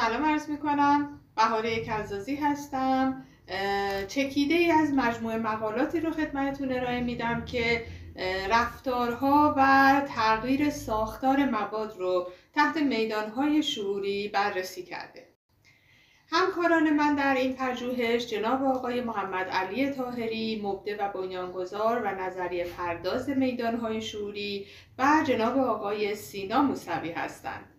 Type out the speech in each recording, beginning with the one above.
سلام عرض می کنم بهاره کزازی هستم چکیده ای از مجموعه مقالاتی رو خدمتتون ارائه میدم که رفتارها و تغییر ساختار مواد رو تحت میدانهای شعوری بررسی کرده همکاران من در این پژوهش جناب آقای محمد علی تاهری مبده و بنیانگذار و نظریه پرداز میدانهای شعوری و جناب آقای سینا موسوی هستند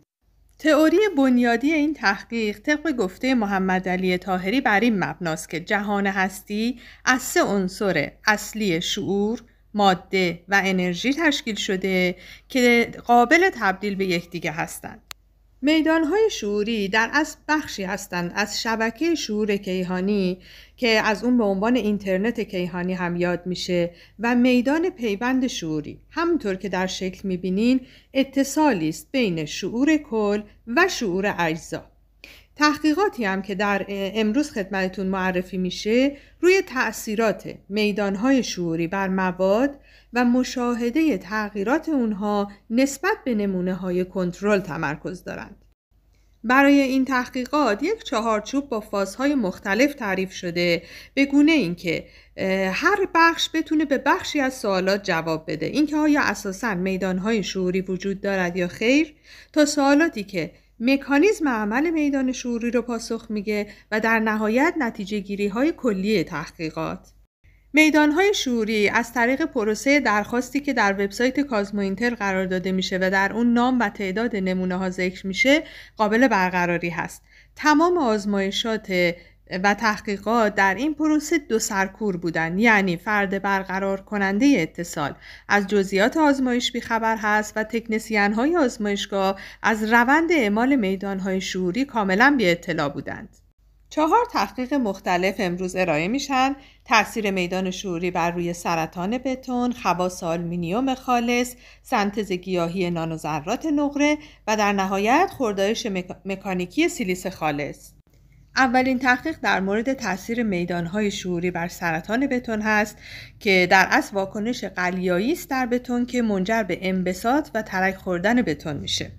تئوری بنیادی این تحقیق طبق گفته محمد علی تاهری بر این مبناست که جهان هستی از سه عنصر اصلی شعور، ماده و انرژی تشکیل شده که قابل تبدیل به یکدیگر هستند. میدانهای شعوری در از بخشی هستند از شبکه شعور کیهانی که از اون به عنوان اینترنت کیهانی هم یاد میشه و میدان پیوند شعوری همونطور که در شکل میبینین اتصالی است بین شعور کل و شعور اجزا تحقیقاتی هم که در امروز خدمتتون معرفی میشه روی تاثیرات میدانهای شعوری بر مواد و مشاهده تغییرات اونها نسبت به نمونه های کنترل تمرکز دارند. برای این تحقیقات یک چهارچوب با فازهای مختلف تعریف شده به گونه اینکه هر بخش بتونه به بخشی از سوالات جواب بده اینکه آیا اساسا میدانهای شعوری وجود دارد یا خیر تا سوالاتی که مکانیزم عمل میدان شعوری رو پاسخ میگه و در نهایت نتیجه گیری های کلی تحقیقات میدانهای شوری از طریق پروسه درخواستی که در وبسایت کازمو اینتر قرار داده میشه و در اون نام و تعداد نمونه ها ذکر میشه قابل برقراری هست. تمام آزمایشات و تحقیقات در این پروسه دو سرکور بودن یعنی فرد برقرار کننده اتصال از جزئیات آزمایش بیخبر هست و تکنسیان های آزمایشگاه از روند اعمال میدان های شعوری کاملا بی اطلاع بودند. چهار تحقیق مختلف امروز ارائه میشن تاثیر میدان شوری بر روی سرطان بتون، خواص آلمینیوم خالص، سنتز گیاهی نانوذرات نقره و در نهایت خردایش مکانیکی سیلیس خالص. اولین تحقیق در مورد تاثیر میدانهای شعوری بر سرطان بتون هست که در اصل واکنش قلیایی است در بتون که منجر به انبساط و ترک خوردن بتون میشه.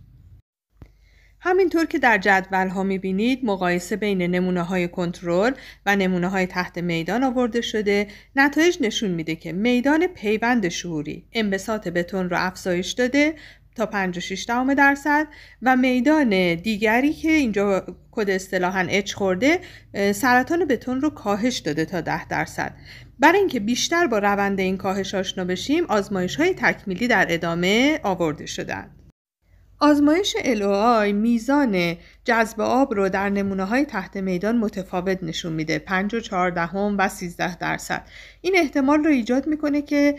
همینطور که در جدول ها میبینید مقایسه بین نمونه های کنترل و نمونه های تحت میدان آورده شده نتایج نشون میده که میدان پیوند شعوری انبساط بتون رو افزایش داده تا 56 درصد و میدان دیگری که اینجا کد اصطلاحا اچ خورده سرطان بتون رو کاهش داده تا 10 درصد برای اینکه بیشتر با روند این کاهش آشنا بشیم آزمایش های تکمیلی در ادامه آورده شدند آزمایش LOI میزان جذب آب رو در نمونه های تحت میدان متفاوت نشون میده 5 و و 13 درصد این احتمال رو ایجاد میکنه که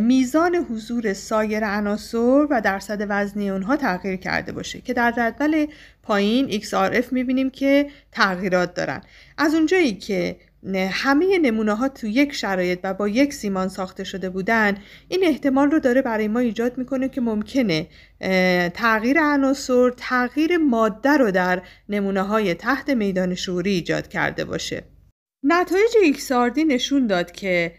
میزان حضور سایر عناصر و درصد وزنی اونها تغییر کرده باشه که در جدول پایین XRF میبینیم که تغییرات دارن از اونجایی که همه نمونه ها تو یک شرایط و با یک سیمان ساخته شده بودن این احتمال رو داره برای ما ایجاد میکنه که ممکنه تغییر عناصر تغییر ماده رو در نمونه های تحت میدان شعوری ایجاد کرده باشه نتایج ایکساردی نشون داد که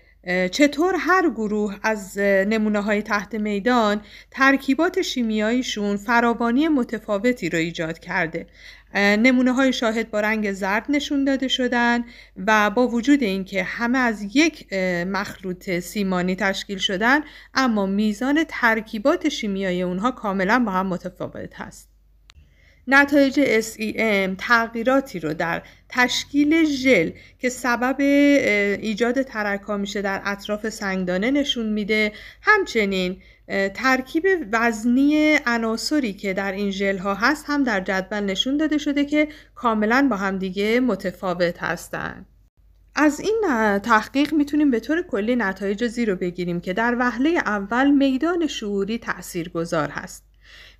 چطور هر گروه از نمونه های تحت میدان ترکیبات شیمیاییشون فراوانی متفاوتی را ایجاد کرده نمونه های شاهد با رنگ زرد نشون داده شدن و با وجود اینکه همه از یک مخلوط سیمانی تشکیل شدن اما میزان ترکیبات شیمیایی اونها کاملا با هم متفاوت هست نتایج SEM تغییراتی رو در تشکیل ژل که سبب ایجاد ترکا میشه در اطراف سنگدانه نشون میده همچنین ترکیب وزنی عناصری که در این ژل ها هست هم در جدول نشون داده شده که کاملا با هم دیگه متفاوت هستند. از این تحقیق میتونیم به طور کلی نتایج زیر رو بگیریم که در وهله اول میدان شعوری تاثیرگذار هست.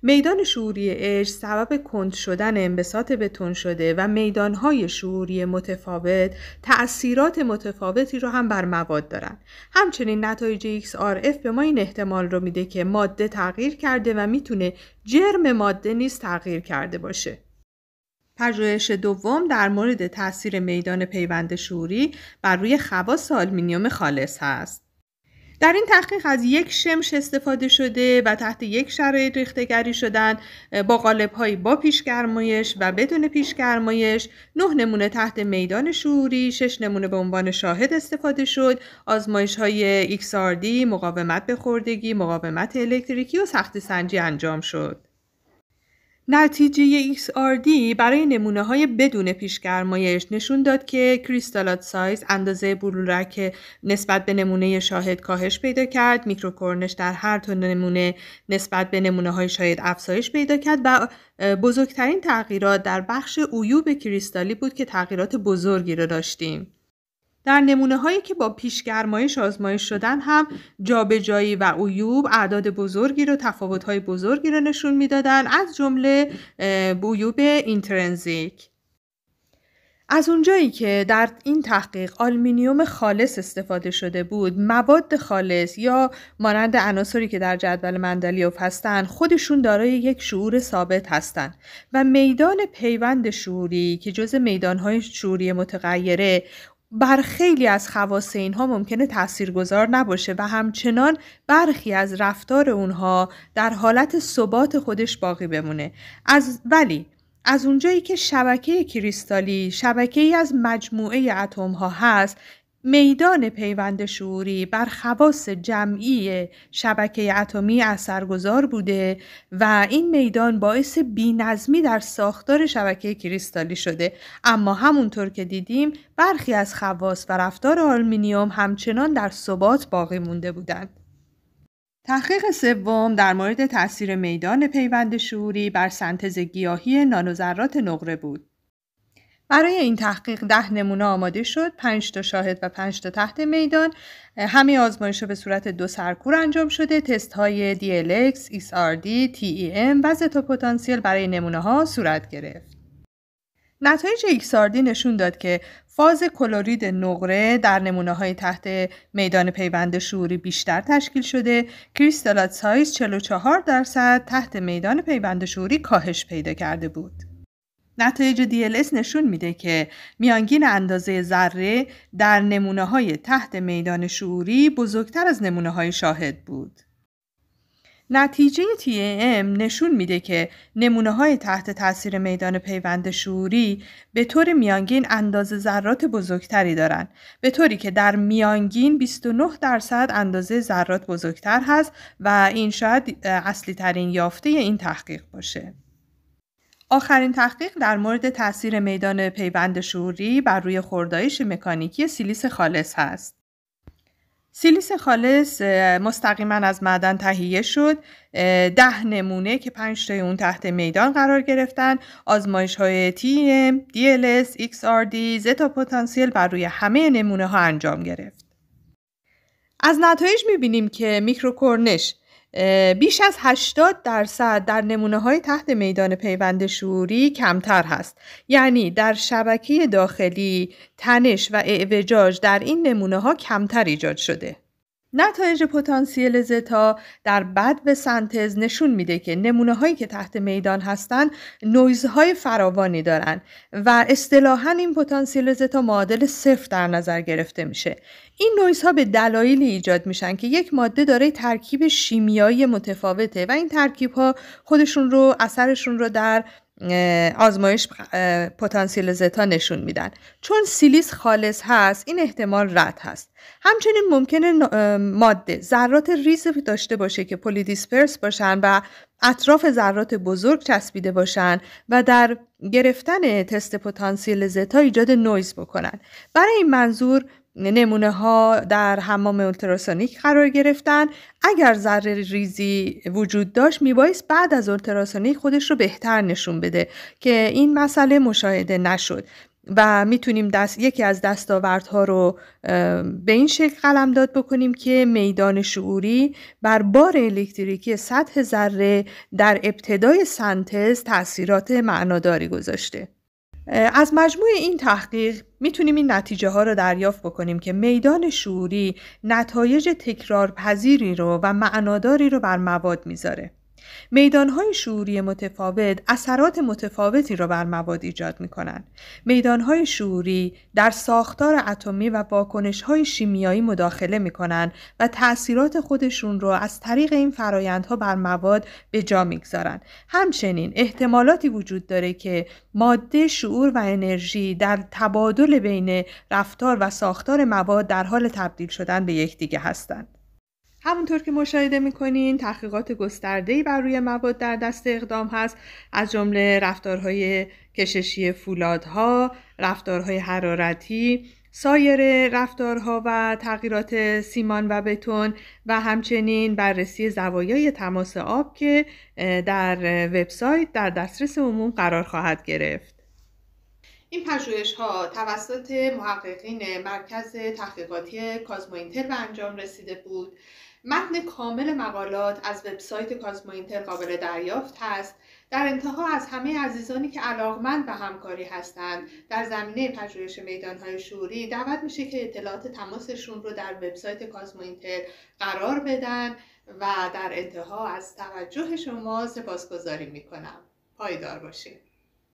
میدان شعوری اش سبب کند شدن انبساط بتون شده و میدانهای شعوری متفاوت تأثیرات متفاوتی رو هم بر مواد دارن. همچنین نتایج XRF به ما این احتمال رو میده که ماده تغییر کرده و میتونه جرم ماده نیز تغییر کرده باشه. پژوهش دوم در مورد تاثیر میدان پیوند شعوری بر روی خواص آلمینیوم خالص هست. در این تحقیق از یک شمش استفاده شده و تحت یک شرایط ریختگری شدن با های با پیشگرمایش و بدون پیشگرمایش نه نمونه تحت میدان شعوری شش نمونه به عنوان شاهد استفاده شد آزمایش های XRD مقاومت به خوردگی مقاومت الکتریکی و سخت سنجی انجام شد نتیجه XRD برای نمونه های بدون پیشگرمایش نشون داد که کریستالات سایز اندازه بلورک نسبت به نمونه شاهد کاهش پیدا کرد میکروکورنش در هر تا نمونه نسبت به نمونه های شاهد افزایش پیدا کرد و بزرگترین تغییرات در بخش عیوب کریستالی بود که تغییرات بزرگی را داشتیم در نمونه هایی که با پیشگرمایش آزمایش شدن هم جابجایی و عیوب اعداد بزرگی رو تفاوت های بزرگی رو نشون میدادن از جمله بویوب اینترنزیک از اونجایی که در این تحقیق آلمینیوم خالص استفاده شده بود مواد خالص یا مانند عناصری که در جدول مندلیوف هستند خودشون دارای یک شعور ثابت هستند و میدان پیوند شعوری که جز میدانهای شعوری متغیره بر خیلی از خواص اینها ممکنه تاثیرگذار نباشه و همچنان برخی از رفتار اونها در حالت ثبات خودش باقی بمونه از ولی از اونجایی که شبکه کریستالی شبکه ای از مجموعه اتم ها هست میدان پیوند شعوری بر خواص جمعی شبکه اتمی اثرگذار بوده و این میدان باعث بینظمی در ساختار شبکه کریستالی شده اما همونطور که دیدیم برخی از خواص و رفتار آلمینیوم همچنان در ثبات باقی مونده بودند تحقیق سوم در مورد تاثیر میدان پیوند شعوری بر سنتز گیاهی نانوذرات نقره بود برای این تحقیق ده نمونه آماده شد پنج تا شاهد و پنج تا تحت میدان همه آزمایش به صورت دو سرکور انجام شده تست های DLX, XRD, TEM و زتا پتانسیل برای نمونه ها صورت گرفت نتایج XRD نشون داد که فاز کلورید نقره در نمونه های تحت میدان پیوند شعوری بیشتر تشکیل شده کریستالات سایز 44 درصد تحت میدان پیوند شعوری کاهش پیدا کرده بود نتایج DLS نشون میده که میانگین اندازه ذره در نمونه های تحت میدان شعوری بزرگتر از نمونه های شاهد بود. نتیجه TAM نشون میده که نمونه های تحت تاثیر میدان پیوند شعوری به طور میانگین اندازه ذرات بزرگتری دارند به طوری که در میانگین 29 درصد اندازه ذرات بزرگتر هست و این شاید اصلی ترین یافته این تحقیق باشه. آخرین تحقیق در مورد تاثیر میدان پیوند شعوری بر روی خوردایش مکانیکی سیلیس خالص هست. سیلیس خالص مستقیما از معدن تهیه شد ده نمونه که پنج تای اون تحت میدان قرار گرفتن آزمایش های TEM, DLS, XRD, زتا پتانسیل بر روی همه نمونه ها انجام گرفت از نتایج میبینیم که میکروکرنش بیش از 80 درصد در نمونه های تحت میدان پیوند شعوری کمتر هست یعنی در شبکه داخلی تنش و اعوجاج در این نمونه ها کمتر ایجاد شده نتایج پتانسیل زتا در بد به سنتز نشون میده که نمونه هایی که تحت میدان هستن نویزهای فراوانی دارن و اصطلاحا این پتانسیل زتا معادل صفر در نظر گرفته میشه این نویزها به دلایلی ایجاد میشن که یک ماده داره ترکیب شیمیایی متفاوته و این ترکیب ها خودشون رو اثرشون رو در آزمایش پتانسیل زتا نشون میدن چون سیلیس خالص هست این احتمال رد هست همچنین ممکنه ماده ذرات ریز داشته باشه که دیسپرس باشن و اطراف ذرات بزرگ چسبیده باشن و در گرفتن تست پتانسیل زتا ایجاد نویز بکنن برای این منظور نمونه ها در حمام اولتراسونیک قرار گرفتن اگر ذره ریزی وجود داشت میبایست بعد از اولتراسونیک خودش رو بهتر نشون بده که این مسئله مشاهده نشد و میتونیم دست یکی از دستاوردها رو به این شکل قلم داد بکنیم که میدان شعوری بر بار الکتریکی سطح ذره در ابتدای سنتز تاثیرات معناداری گذاشته از مجموع این تحقیق میتونیم این نتیجه ها رو دریافت بکنیم که میدان شعوری نتایج تکرارپذیری رو و معناداری رو بر مواد میذاره. میدانهای شعوری متفاوت اثرات متفاوتی را بر مواد ایجاد می کنند. میدانهای شعوری در ساختار اتمی و واکنشهای شیمیایی مداخله می کنند و تأثیرات خودشون را از طریق این فرایندها بر مواد به جا می همچنین احتمالاتی وجود داره که ماده شعور و انرژی در تبادل بین رفتار و ساختار مواد در حال تبدیل شدن به یکدیگه هستند. همونطور که مشاهده میکنین تحقیقات گسترده‌ای بر روی مواد در دست اقدام هست از جمله رفتارهای کششی فولادها، رفتارهای حرارتی، سایر رفتارها و تغییرات سیمان و بتون و همچنین بررسی زوایای تماس آب که در وبسایت در دسترس عموم قرار خواهد گرفت. این پژوهش ها توسط محققین مرکز تحقیقاتی کازمو اینتر به انجام رسیده بود متن کامل مقالات از وبسایت اینتر قابل دریافت هست در انتها از همه عزیزانی که علاقمند به همکاری هستند در زمینه پژوهش میدانهای شوری دعوت میشه که اطلاعات تماسشون رو در وبسایت اینتر قرار بدن و در انتها از توجه شما سپاسگزاری میکنم پایدار باشید